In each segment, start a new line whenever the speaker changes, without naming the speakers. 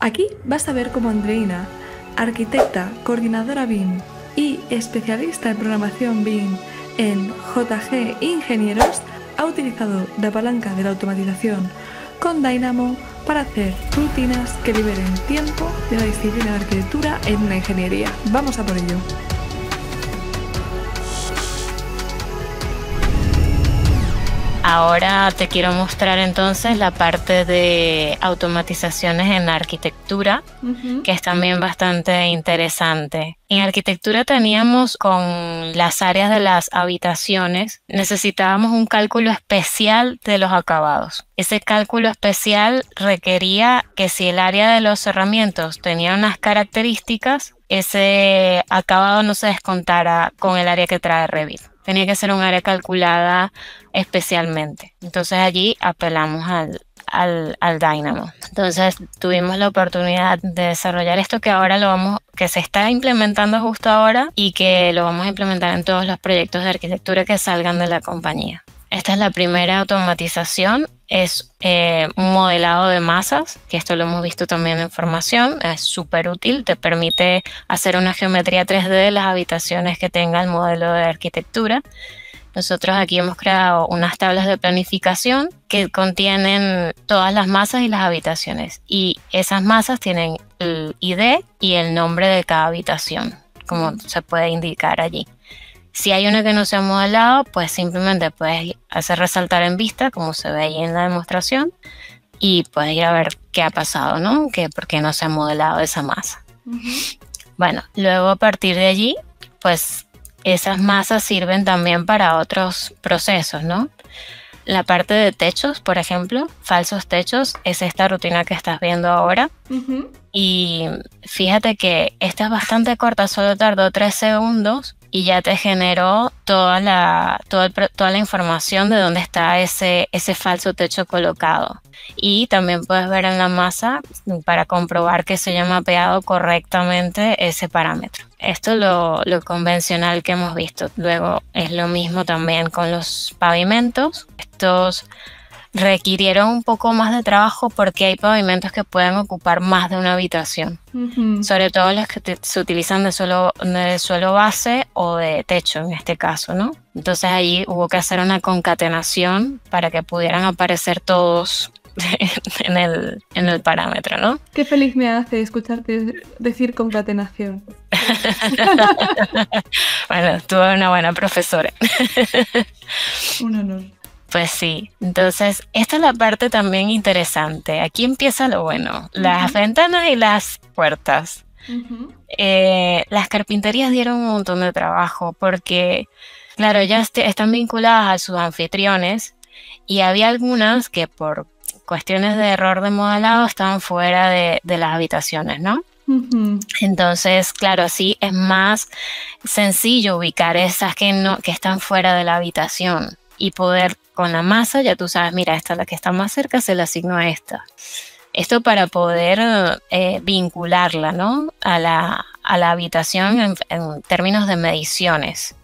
Aquí vas a ver cómo Andreina, arquitecta, coordinadora BIM y especialista en programación BIM en JG Ingenieros, ha utilizado la palanca de la automatización con Dynamo para hacer rutinas que liberen tiempo de la disciplina de arquitectura en la ingeniería. Vamos a por ello.
Ahora te quiero mostrar entonces la parte de automatizaciones en arquitectura, que es también bastante interesante. En arquitectura teníamos con las áreas de las habitaciones, necesitábamos un cálculo especial de los acabados. Ese cálculo especial requería que si el área de los cerramientos tenía unas características, ese acabado no se descontara con el área que trae Revit tenía que ser un área calculada especialmente. Entonces allí apelamos al, al, al, Dynamo. Entonces tuvimos la oportunidad de desarrollar esto que ahora lo vamos, que se está implementando justo ahora y que lo vamos a implementar en todos los proyectos de arquitectura que salgan de la compañía. Esta es la primera automatización es eh, un modelado de masas, que esto lo hemos visto también en formación, es súper útil, te permite hacer una geometría 3D de las habitaciones que tenga el modelo de arquitectura. Nosotros aquí hemos creado unas tablas de planificación que contienen todas las masas y las habitaciones. Y esas masas tienen el ID y el nombre de cada habitación, como se puede indicar allí. Si hay una que no se ha modelado, pues simplemente puedes hacer resaltar en vista, como se ve ahí en la demostración, y puedes ir a ver qué ha pasado, ¿no? Que, ¿Por qué no se ha modelado esa masa? Bueno, luego a partir de allí, pues esas masas sirven también para otros procesos, ¿no? La parte de techos, por ejemplo, falsos techos es esta rutina que estás viendo ahora. Y fíjate que esta es bastante corta, solo tardó tres segundos y ya te generó toda la, toda, la información de dónde está ese, ese falso techo colocado. Y también puedes ver en la masa para comprobar que se haya mapeado correctamente ese parámetro. Esto es lo, lo convencional que hemos visto. Luego es lo mismo también con los pavimentos. Estos requirieron un poco más de trabajo porque hay pavimentos que pueden ocupar más de una habitación, sobre todo los que se utilizan de suelo, de suelo base o de techo en este caso, ¿no? Entonces ahí hubo que hacer una concatenación para que pudieran aparecer todos en el, en el parámetro, ¿no? Qué
feliz me hace escucharte decir concatenación.
bueno, tú una buena profesora. un honor. Pues sí, entonces esta es la parte también interesante. Aquí empieza lo bueno, las ventanas y las puertas. Eh, las carpinterías dieron un montón de trabajo porque, claro, ya están vinculadas a sus anfitriones y había algunas que por cuestiones de error de modelado estaban fuera de, las habitaciones, ¿no? Entonces, claro, sí es más sencillo ubicar esas que no que están fuera de la habitación y poder con la masa, ya tú sabes, mira, esta es la que está más cerca, se la asigno a esta. Esto para poder eh, vincularla ¿no? a, la, habitación en, términos de mediciones.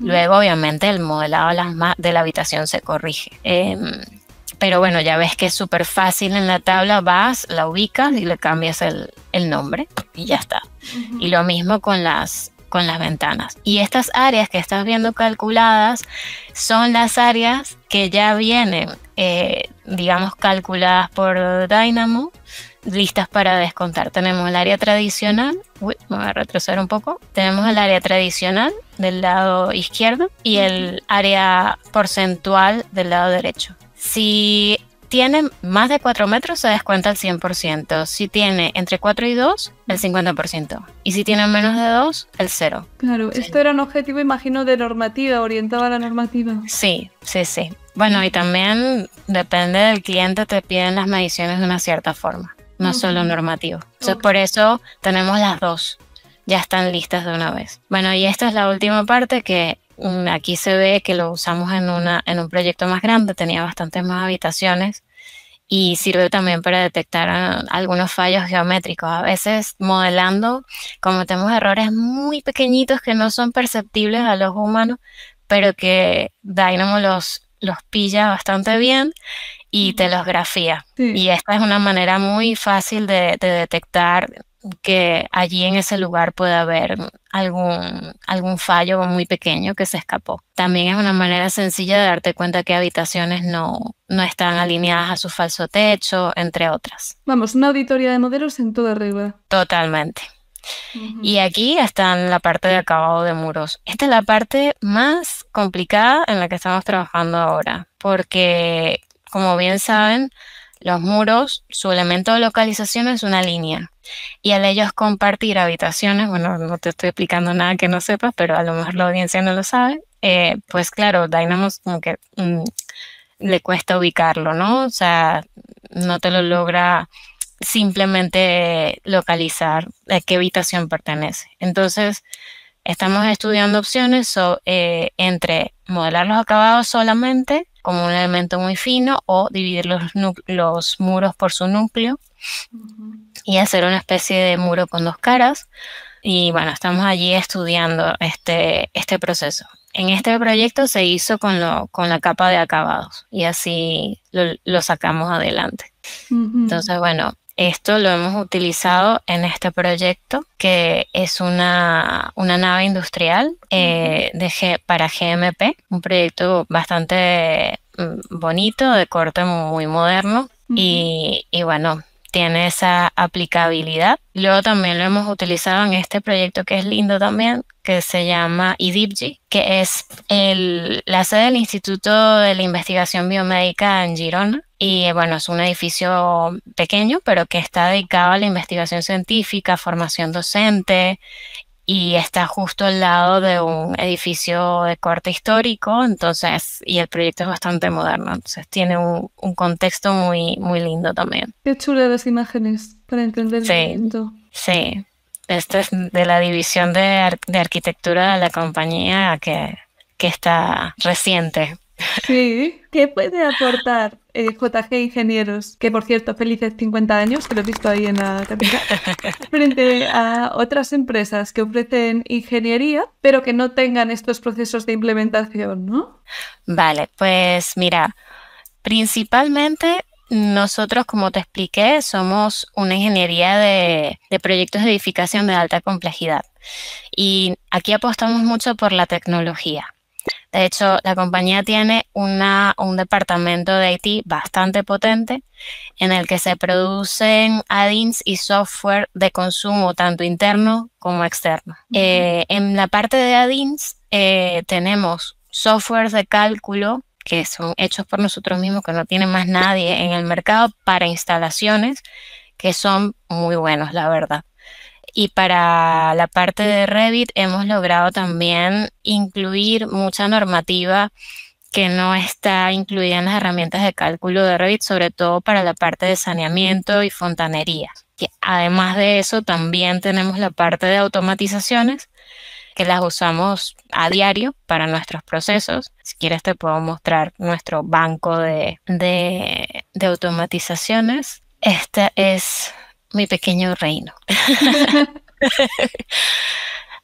Luego, obviamente, el modelado de la habitación se corrige. Em, pero bueno, ya ves que es súper fácil en la tabla, vas, la ubicas y le cambias el, nombre y ya está. Y lo mismo con las con las ventanas. Y estas áreas que estás viendo calculadas son las áreas que ya vienen, eh, digamos, calculadas por Dynamo, listas para descontar. Tenemos el área tradicional, voy a retroceder un poco, tenemos el área tradicional del lado izquierdo y el área porcentual del lado derecho. Si tiene más de 4 metros, se descuenta el 100%. Si tiene entre 4 y 2, el 50%. Y si tiene menos de 2, el 0.
Claro, esto era un objetivo, imagino, de normativa, orientado a la normativa. Sí,
sí, sí. Bueno, y también depende del cliente, te piden las mediciones de una cierta forma, no solo normativo. por eso tenemos las dos, ya están listas de una vez. Bueno, y esta es la última parte que mm, aquí se ve que lo usamos en, una, en un proyecto más grande, tenía bastantes más habitaciones y sirve también para detectar ah, algunos fallos geométricos. A veces modelando cometemos errores muy pequeñitos que no son perceptibles a los humanos, pero que Dynamo los, los pilla bastante bien y te los grafía. Y esta es una manera muy fácil de detectar que allí en ese lugar puede haber algún, algún fallo muy pequeño que se escapó. También es una manera sencilla de darte cuenta que habitaciones no, no están alineadas a su falso techo, entre otras. Vamos, una auditoría de modelos en toda arriba Totalmente. Y aquí está la parte de acabado de muros. Esta es la parte más complicada en la que estamos trabajando ahora, porque como bien saben, los muros, su elemento de localización es una línea. Y al ellos compartir habitaciones, bueno, no te estoy explicando nada que no sepas, pero a lo mejor la audiencia no lo sabe, eh, pues claro, Dynamo como que mm, le cuesta ubicarlo, ¿no? O sea, no te lo logra simplemente localizar a qué habitación pertenece. Entonces, estamos estudiando opciones eh, entre modelar los acabados solamente como un elemento muy fino o dividir los, los muros por su núcleo y hacer una especie de muro con dos caras. Y bueno, estamos allí estudiando este, este proceso. En este proyecto se hizo con, lo, con la capa de acabados y así lo, sacamos adelante. Entonces, bueno, esto lo hemos utilizado en este proyecto, que es una, una nave industrial eh, de para GMP, un proyecto bastante mm, bonito, de corte muy moderno. y, y, bueno, tiene esa aplicabilidad. Luego también lo hemos utilizado en este proyecto que es lindo también, que se llama e IDIPG, que es la sede del Instituto de la Investigación Biomédica en Girona. Y bueno, es un edificio pequeño, pero que está dedicado a la investigación científica, formación docente, y está justo al lado de un edificio de corte histórico, entonces, y el proyecto es bastante moderno, entonces tiene un, contexto muy, muy lindo también. Qué
chulas las imágenes
para entender sí, el Sí, esto es de la división de, de arquitectura de la compañía que, que está reciente. Sí, ¿qué
puede aportar eh, JG Ingenieros? Que por cierto, felices 50 años, que lo he visto ahí en la capital, frente a otras empresas que ofrecen ingeniería,
pero que no tengan estos procesos de implementación, ¿no? Vale, pues mira, principalmente nosotros, como te expliqué, somos una ingeniería de, proyectos de edificación de alta complejidad y aquí apostamos mucho por la tecnología. De hecho, la compañía tiene una, un departamento de IT bastante potente en el que se producen add-ins y software de consumo tanto interno como externo. Eh, en la parte de add-ins eh, tenemos software de cálculo que son hechos por nosotros mismos, que no tiene más nadie en el mercado para instalaciones que son muy buenos, la verdad. Y para la parte de Revit hemos logrado también incluir mucha normativa que no está incluida en las herramientas de cálculo de Revit, sobre todo para la parte de saneamiento y fontanería. además de eso, también tenemos la parte de automatizaciones, que las usamos a diario para nuestros procesos. Si quieres te puedo mostrar nuestro banco de, de automatizaciones. Esta es mi pequeño reino.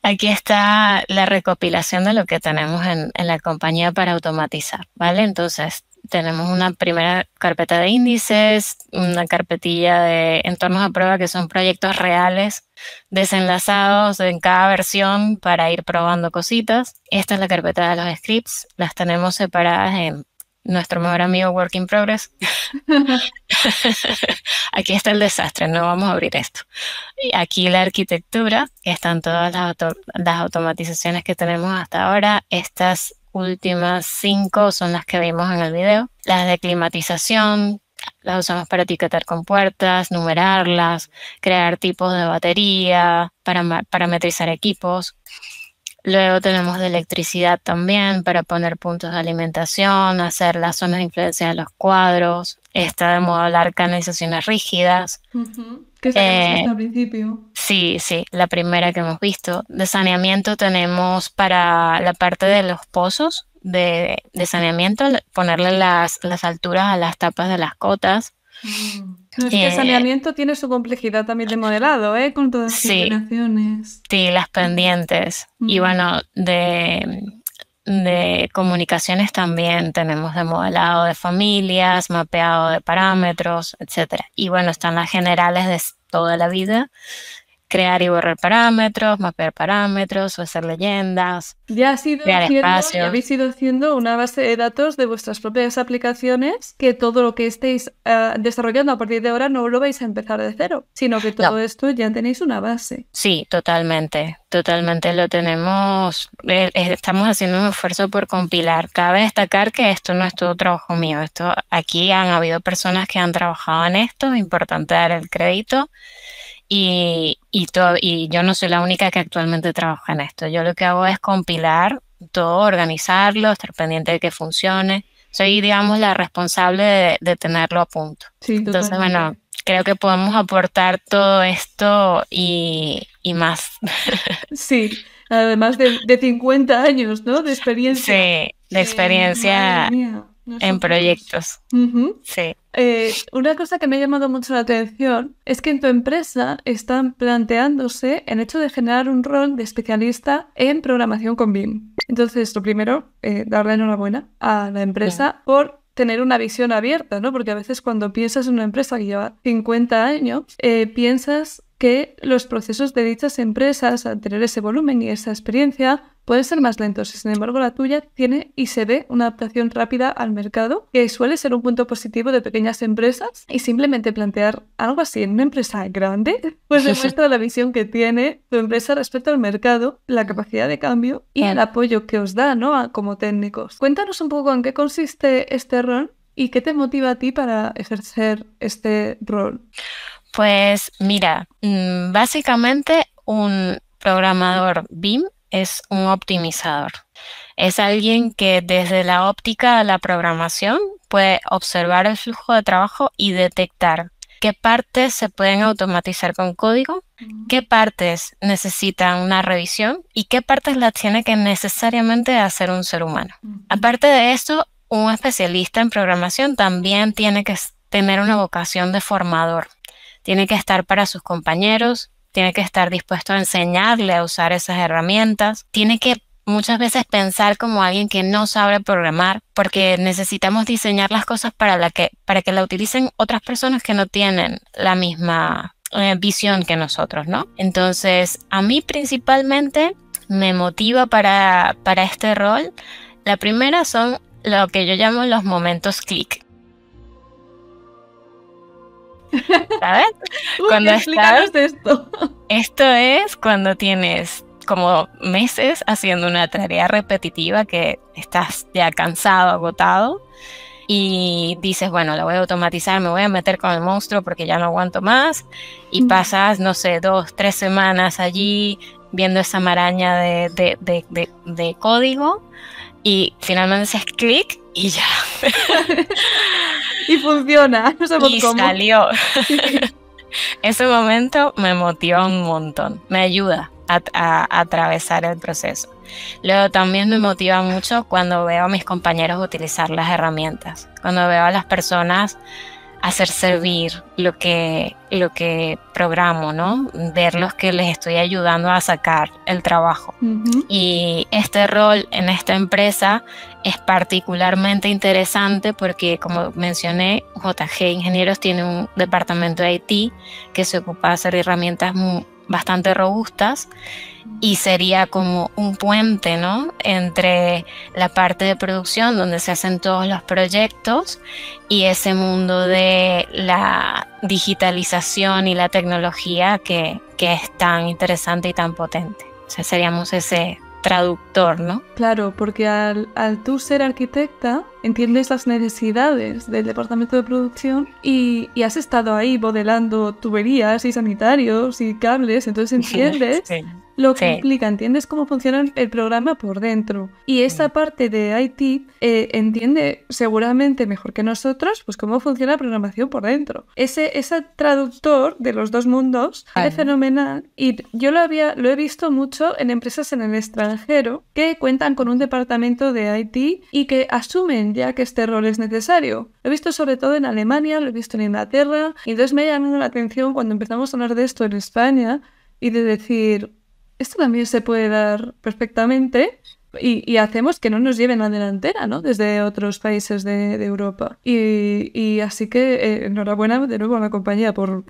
Aquí está la recopilación de lo que tenemos en, la compañía para automatizar, ¿vale? Entonces, tenemos una primera carpeta de índices, una carpetilla de entornos a prueba que son proyectos reales desenlazados en cada versión para ir probando cositas. Esta es la carpeta de los scripts, las tenemos separadas en nuestro mejor amigo Work in Progress. aquí está el desastre, no vamos a abrir esto. Y aquí la arquitectura, están todas las, las automatizaciones que tenemos hasta ahora. Estas últimas cinco son las que vimos en el video. Las de climatización, las usamos para etiquetar con puertas, numerarlas, crear tipos de batería, para parametrizar equipos. Luego tenemos de electricidad también para poner puntos de alimentación, hacer las zonas de influencia de los cuadros. Está de moda hablar canalizaciones rígidas. Que eh, al
principio.
Sí, sí, la primera que hemos visto. De saneamiento tenemos para la parte de los pozos de, saneamiento, ponerle las, las alturas a las tapas de las cotas. Mm el eh, saneamiento
tiene su complejidad
también de modelado, ¿eh? Con todas las sí, Sí, las pendientes. Y bueno, de, comunicaciones también tenemos de modelado de familias, mapeado de parámetros, etc. Y bueno, están las generales de toda la vida, crear y borrar parámetros, mapear parámetros o hacer leyendas. Ya ha sido haciendo, habéis
ido haciendo una base de datos de vuestras propias aplicaciones que todo lo que estéis eh, desarrollando a partir de ahora no lo vais a empezar de cero, sino
que todo esto ya tenéis una base. Sí, totalmente, totalmente lo tenemos. Eh, eh, estamos haciendo un esfuerzo por compilar. Cabe destacar que esto no es todo trabajo mío. Esto aquí han habido personas que han trabajado en esto. Importante dar el crédito. Y, y yo no soy la única que actualmente trabaja en esto. Yo lo que hago es compilar todo, organizarlo, estar pendiente de que funcione. Soy, digamos, la responsable de, tenerlo a punto. Entonces, bueno, creo que podemos aportar todo esto y, más. sí, además de, 50 años, ¿no? De experiencia. Sí, de eh, experiencia. En proyectos.
Sí. Eh, una cosa que me ha llamado mucho la atención es que en tu empresa están planteándose el hecho de generar un rol de especialista en programación con BIM. Entonces, lo primero, eh, darle enhorabuena a la empresa por tener una visión abierta, ¿no? Porque a veces cuando piensas en una empresa que lleva 50 años, eh, piensas que los procesos de dichas empresas, al tener ese volumen y esa experiencia, pueden ser más lentos y sin embargo la tuya tiene y se ve una adaptación rápida al mercado, que suele ser un punto positivo de pequeñas empresas y simplemente plantear algo así en una empresa grande, pues demuestra la visión que tiene tu empresa respecto al mercado, la capacidad de cambio y el apoyo que os da, ¿no? Como técnicos. Cuéntanos un poco en qué consiste este rol
y qué te motiva a ti para ejercer este rol. Pues mira, mm, básicamente un programador BIM es un optimizador. Es alguien que desde la óptica de la programación puede observar el flujo de trabajo y detectar qué partes se pueden automatizar con código, qué partes necesitan una revisión y qué partes las tiene que necesariamente hacer un ser humano. Aparte de esto, un especialista en programación también tiene que tener una vocación de formador. Tiene que estar para sus compañeros, tiene que estar dispuesto a enseñarle a usar esas herramientas, tiene que muchas veces pensar como alguien que no sabe programar, porque necesitamos diseñar las cosas para, que, para que la utilicen otras personas que no tienen la misma eh, visión que nosotros, ¿no? Entonces, a mí principalmente me motiva para, para este rol. La primera son lo que yo llamo los momentos click. ¿Sabes? cuando esto. Esto es cuando tienes como meses haciendo una tarea repetitiva que estás ya cansado, agotado y dices, bueno, la voy a automatizar, me voy a meter con el monstruo porque ya no aguanto más y pasas, no sé, dos, tres semanas allí viendo esa maraña de, de código y finalmente haces clic y ya. y funciona, y salió. Ese momento me motiva un montón, me ayuda a, atravesar el proceso. Luego también me motiva mucho cuando veo a mis compañeros utilizar las herramientas, cuando veo a las personas hacer servir lo que, lo que programo, ¿no? Ver los que les estoy ayudando a sacar el trabajo. Y este rol en esta empresa es particularmente interesante porque, como mencioné, JG Ingenieros tiene un departamento de IT que se ocupa de hacer herramientas bastante robustas y sería como un puente, ¿no? Entre la parte de producción donde se hacen todos los proyectos y ese mundo de la digitalización y la tecnología que, que es tan interesante y tan potente. O sea, seríamos ese traductor, ¿no?
Claro, porque al, al tú ser arquitecta, entiendes las necesidades del departamento de producción y, has estado ahí modelando tuberías y sanitarios y cables, entonces entiendes lo que implica, entiendes cómo funciona el programa por dentro. Y esa parte de IT eh, entiende seguramente mejor que nosotros, pues cómo funciona la programación por dentro. Ese, ese traductor de los dos mundos es fenomenal y yo lo, había, lo he visto mucho en empresas en el extranjero que cuentan con un departamento de IT y que asumen ya que este rol es necesario. Lo he visto sobre todo en Alemania, lo he visto en Inglaterra y entonces me ha llamado la atención cuando empezamos a hablar de esto en España y de decir, esto también se puede dar perfectamente y, hacemos que no nos lleven la delantera, ¿no? Desde otros países de, Europa. Y, así que eh, enhorabuena de nuevo a la compañía por,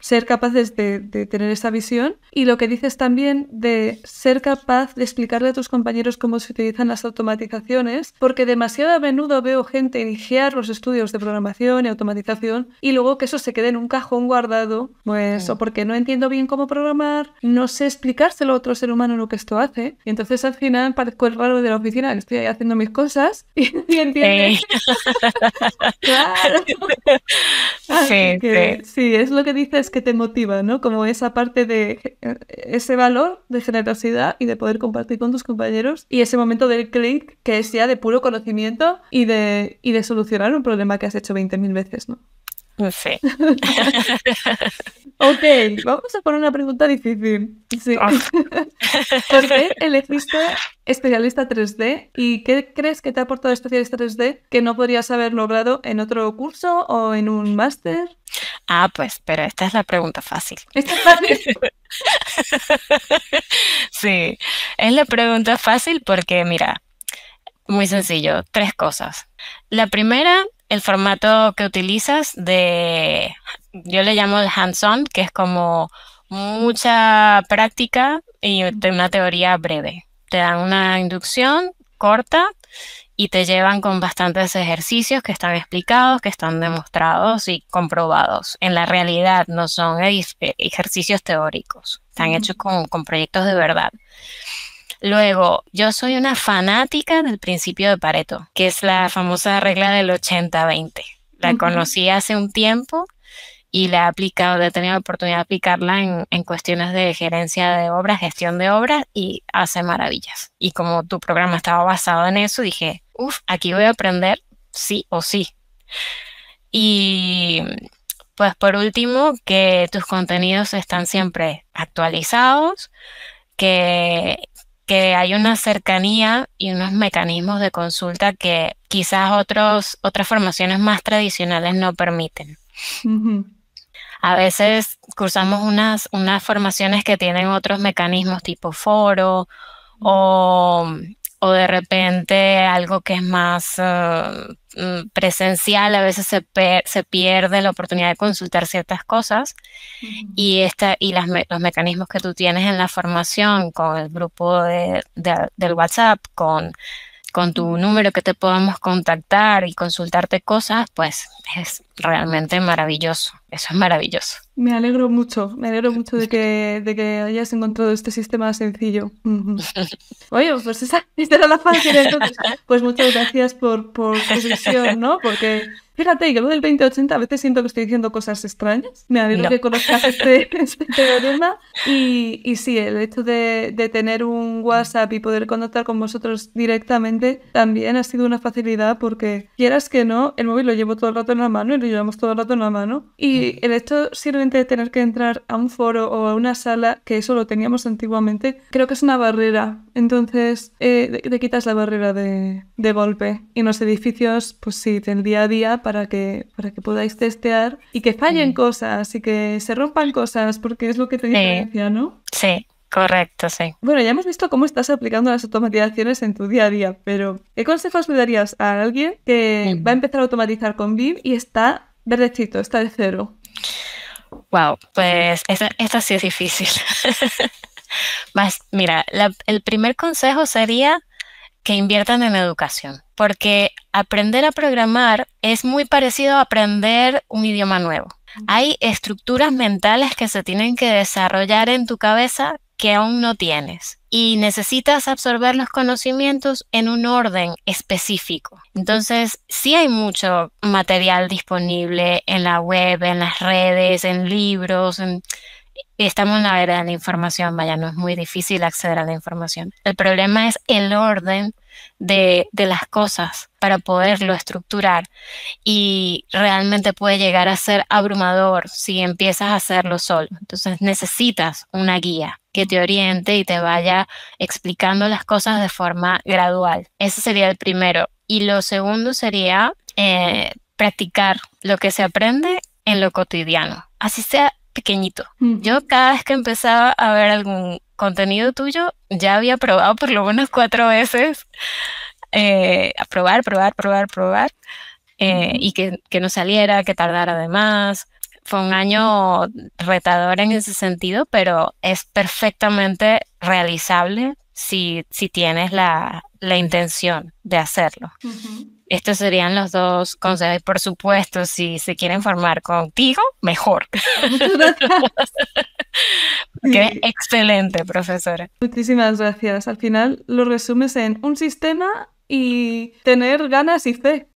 ser capaces de, tener esa visión. Y lo que dices también de ser capaz de explicarle a tus compañeros cómo se utilizan las automatizaciones, porque demasiado a menudo veo gente iniciar los estudios de programación y automatización y luego que eso se quede en un cajón guardado, pues, o porque no entiendo bien cómo programar, no sé explicárselo a otro ser humano lo que esto hace. Y entonces al final, para cual el raro de la oficina, estoy ahí haciendo mis cosas. ¿Y, ¿sí claro. Sí, sí. es lo que dices que te motiva, ¿no? Como esa parte de ese valor de generosidad y de poder compartir con tus compañeros y ese momento del click que es ya de puro conocimiento y de, y de solucionar un problema que has hecho 20.000 veces, ¿no? Sí. ok, vamos a poner una pregunta difícil. Ah. ¿Por qué elegiste especialista 3D y qué crees que te ha aportado especialista 3D que no podrías haber logrado en otro curso o en un máster?
Ah, pues, pero esta es la pregunta fácil. ¿Esta es fácil? sí, es la pregunta fácil porque, mira, muy sencillo, tres cosas. La primera el formato que utilizas de, yo le llamo el hands-on, que es como mucha práctica y de una teoría breve. Te dan una inducción corta y te llevan con bastantes ejercicios que están explicados, que están demostrados y comprobados. En la realidad no son ejercicios teóricos, están hechos con, con proyectos de verdad. Luego, yo soy una fanática del principio de Pareto, que es la famosa regla del 80-20. La conocí hace un tiempo y la he aplicado, he tenido la oportunidad de aplicarla en, en cuestiones de gerencia de obras, gestión de obras y hace maravillas. Y como tu programa estaba basado en eso, dije, uff, aquí voy a aprender sí o sí. Y pues por último, que tus contenidos están siempre actualizados, que que hay una cercanía y unos mecanismos de consulta que quizás otros, otras formaciones más tradicionales no permiten. A veces cursamos unas, unas formaciones que tienen otros mecanismos tipo foro o o de repente algo que es más eh, mm, presencial, a veces se, se, pierde la oportunidad de consultar ciertas cosas y, esta, y los mecanismos que tú tienes en la formación con el grupo de, del WhatsApp, con con tu número que te podamos contactar y consultarte cosas, pues es realmente maravilloso. Eso es maravilloso.
Me alegro mucho, me alegro mucho de que, de que hayas encontrado este sistema sencillo. Oye, pues esa, esta era la fácil entonces. Pues muchas gracias por, por tu visión, ¿no? Porque Fíjate que lo del 2080 a veces siento que estoy diciendo cosas extrañas. Me alegro que conozcas este, este teorema. Y, sí, el hecho de, tener un WhatsApp y poder contactar con vosotros directamente también ha sido una facilidad porque quieras que no, el móvil lo llevo todo el rato en la mano y lo llevamos todo el rato en la mano. Y el hecho simplemente de tener que entrar a un foro o a una sala, que eso lo teníamos antiguamente, creo que es una barrera. Entonces, te eh, quitas la barrera de, de golpe. Y en los edificios, pues sí, del día a día para que, para que podáis testear y que fallen mm. cosas y que se rompan cosas, porque es lo que te diferencia, ¿no?
Sí. Correcto, sí.
Bueno, ya hemos visto cómo estás aplicando las automatizaciones en tu día a día, pero ¿qué consejos le darías a alguien que mm. va a empezar a automatizar
con BIM y está verdecito, está de cero? Wow, pues eso sí es difícil. mira, el primer consejo sería que inviertan en educación, porque aprender a programar es muy parecido a aprender un idioma nuevo. Hay estructuras mentales que se tienen que desarrollar en tu cabeza que aún no tienes y necesitas absorber los conocimientos en un orden específico. Entonces, sí hay mucho material disponible en la web, en las redes, en libros, en Estamos en la era de la información, vaya, no es muy difícil acceder a la información. El problema es el orden de, las cosas para poderlo estructurar y realmente puede llegar a ser abrumador si empiezas a hacerlo solo. Entonces necesitas una guía que te oriente y te vaya explicando las cosas de forma gradual. Ese sería el primero. Y lo segundo sería eh, practicar lo que se aprende en lo cotidiano. Así sea pequeñito. Yo cada vez que empezaba a ver algún contenido tuyo, ya había probado por lo menos cuatro veces. Eh, a probar, probar, probar, probar. Eh, y que, que, no saliera, que tardara más. Fue un año retador en ese sentido, pero es perfectamente realizable si, si tienes la, la intención de hacerlo. Estos serían los dos consejos. por supuesto, si se quieren formar contigo, mejor. Qué excelente, profesora.
Muchísimas gracias. Al final lo resumes en un sistema y tener ganas y fe.